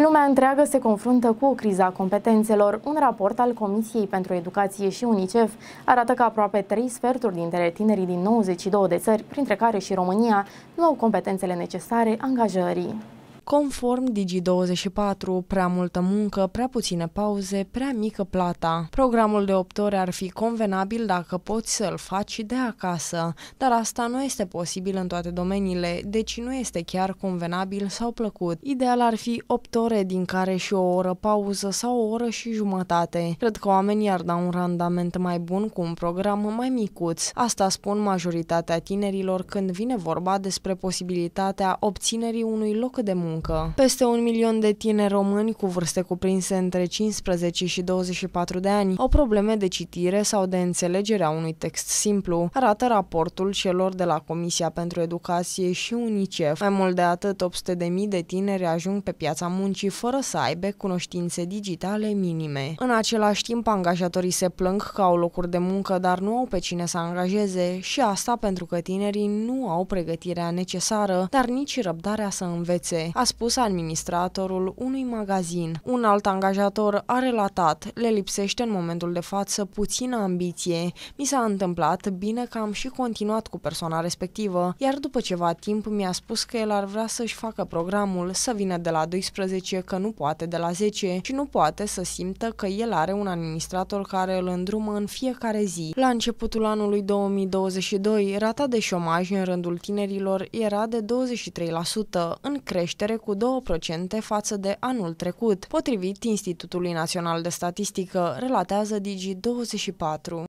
Lumea întreagă se confruntă cu o criză a competențelor. Un raport al Comisiei pentru Educație și UNICEF arată că aproape trei sferturi dintre tinerii din 92 de țări, printre care și România, nu au competențele necesare angajării. Conform Digi24, prea multă muncă, prea puține pauze, prea mică plata. Programul de 8 ore ar fi convenabil dacă poți să-l faci de acasă, dar asta nu este posibil în toate domeniile, deci nu este chiar convenabil sau plăcut. Ideal ar fi 8 ore din care și o oră pauză sau o oră și jumătate. Cred că oamenii ar da un randament mai bun cu un program mai micuț. Asta spun majoritatea tinerilor când vine vorba despre posibilitatea obținerii unui loc de muncă muncă. Peste un milion de tineri români cu vârste cuprinse între 15 și 24 de ani au probleme de citire sau de înțelegere a unui text simplu, arată raportul celor de la Comisia pentru Educație și UNICEF. Mai mult de atât, 800.000 de tineri ajung pe piața muncii fără să aibă cunoștințe digitale minime. În același timp, angajatorii se plâng că au locuri de muncă, dar nu au pe cine să angajeze și asta pentru că tinerii nu au pregătirea necesară, dar nici răbdarea să învețe a spus administratorul unui magazin. Un alt angajator a relatat, le lipsește în momentul de față puțină ambiție. Mi s-a întâmplat bine că am și continuat cu persoana respectivă, iar după ceva timp mi-a spus că el ar vrea să-și facă programul, să vină de la 12, că nu poate de la 10 și nu poate să simtă că el are un administrator care îl îndrumă în fiecare zi. La începutul anului 2022, rata de șomaj în rândul tinerilor era de 23%, în creștere creștere cu 2% față de anul trecut, potrivit Institutului Național de Statistică, relatează Digi24.